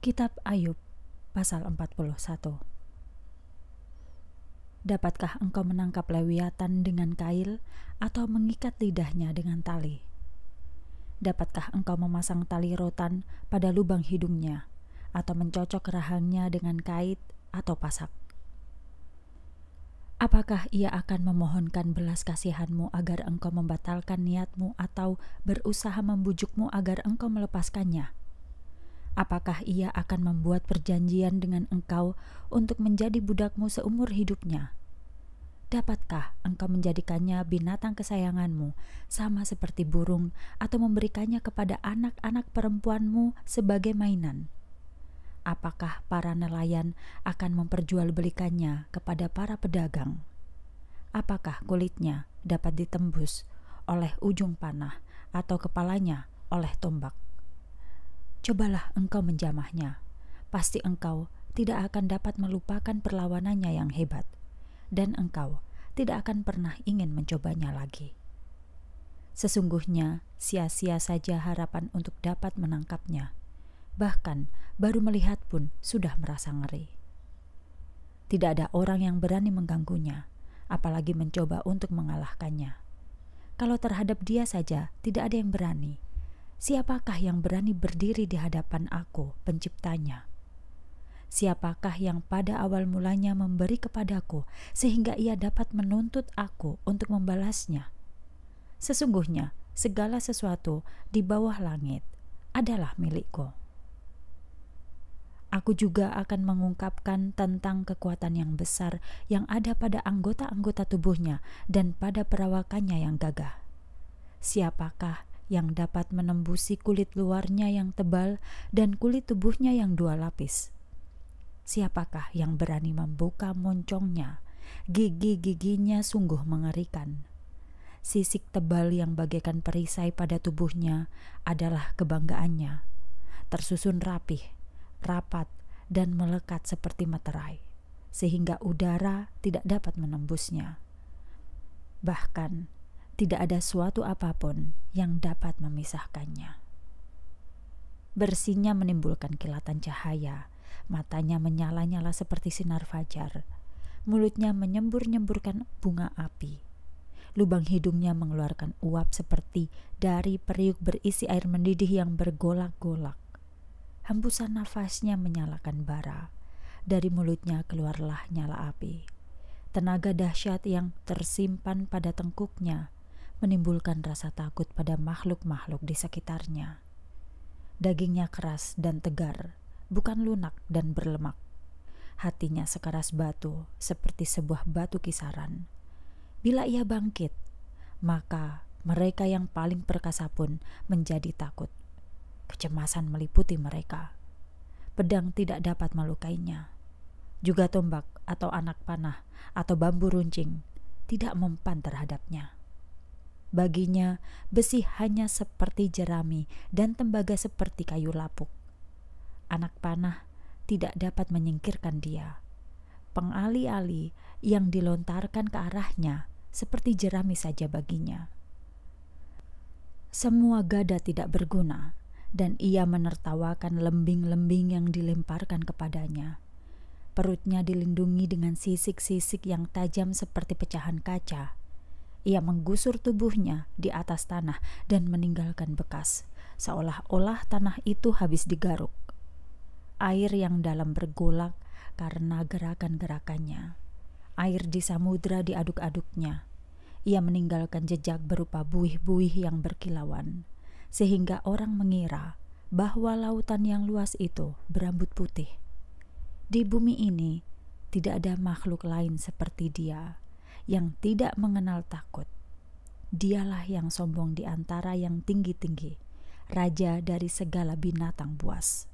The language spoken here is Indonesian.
Kitab Ayub pasal 41 Dapatkah engkau menangkap lewiatan dengan kail atau mengikat lidahnya dengan tali? Dapatkah engkau memasang tali rotan pada lubang hidungnya atau mencocok rahangnya dengan kait atau pasak? Apakah ia akan memohonkan belas kasihanmu agar engkau membatalkan niatmu atau berusaha membujukmu agar engkau melepaskannya?' Apakah ia akan membuat perjanjian dengan engkau untuk menjadi budakmu seumur hidupnya? Dapatkah engkau menjadikannya binatang kesayanganmu, sama seperti burung, atau memberikannya kepada anak-anak perempuanmu sebagai mainan? Apakah para nelayan akan memperjualbelikannya kepada para pedagang? Apakah kulitnya dapat ditembus oleh ujung panah atau kepalanya oleh tombak? cobalah engkau menjamahnya. Pasti engkau tidak akan dapat melupakan perlawanannya yang hebat, dan engkau tidak akan pernah ingin mencobanya lagi. Sesungguhnya, sia-sia saja harapan untuk dapat menangkapnya. Bahkan, baru melihat pun sudah merasa ngeri. Tidak ada orang yang berani mengganggunya, apalagi mencoba untuk mengalahkannya. Kalau terhadap dia saja, tidak ada yang berani Siapakah yang berani berdiri di hadapan aku, penciptanya? Siapakah yang pada awal mulanya memberi kepadaku sehingga ia dapat menuntut aku untuk membalasnya? Sesungguhnya, segala sesuatu di bawah langit adalah milikku. Aku juga akan mengungkapkan tentang kekuatan yang besar yang ada pada anggota-anggota tubuhnya dan pada perawakannya yang gagah. Siapakah yang dapat menembusi kulit luarnya yang tebal dan kulit tubuhnya yang dua lapis. Siapakah yang berani membuka moncongnya? Gigi-giginya sungguh mengerikan. Sisik tebal yang bagaikan perisai pada tubuhnya adalah kebanggaannya. Tersusun rapih, rapat, dan melekat seperti meterai, sehingga udara tidak dapat menembusnya. Bahkan, tidak ada suatu apapun yang dapat memisahkannya. Bersinya menimbulkan kilatan cahaya, matanya menyala-nyala seperti sinar fajar, mulutnya menyembur-nyemburkan bunga api. Lubang hidungnya mengeluarkan uap seperti dari periuk berisi air mendidih yang bergolak-golak. Hembusan nafasnya menyalakan bara. Dari mulutnya keluarlah nyala api. Tenaga dahsyat yang tersimpan pada tengkuknya menimbulkan rasa takut pada makhluk-makhluk di sekitarnya. Dagingnya keras dan tegar, bukan lunak dan berlemak. Hatinya sekeras batu, seperti sebuah batu kisaran. Bila ia bangkit, maka mereka yang paling perkasa pun menjadi takut. Kecemasan meliputi mereka. Pedang tidak dapat melukainya. Juga tombak atau anak panah atau bambu runcing tidak mempan terhadapnya. Baginya, besi hanya seperti jerami dan tembaga seperti kayu lapuk. Anak panah tidak dapat menyingkirkan dia. Pengali-ali yang dilontarkan ke arahnya seperti jerami saja baginya. Semua gada tidak berguna, dan ia menertawakan lembing-lembing yang dilemparkan kepadanya. Perutnya dilindungi dengan sisik-sisik yang tajam seperti pecahan kaca ia menggusur tubuhnya di atas tanah dan meninggalkan bekas, seolah-olah tanah itu habis digaruk. Air yang dalam bergolak karena gerakan-gerakannya. Air di samudra diaduk-aduknya. Ia meninggalkan jejak berupa buih-buih yang berkilauan, sehingga orang mengira bahwa lautan yang luas itu berambut putih. Di bumi ini tidak ada makhluk lain seperti dia yang tidak mengenal takut. Dialah yang sombong di antara yang tinggi-tinggi, raja dari segala binatang buas.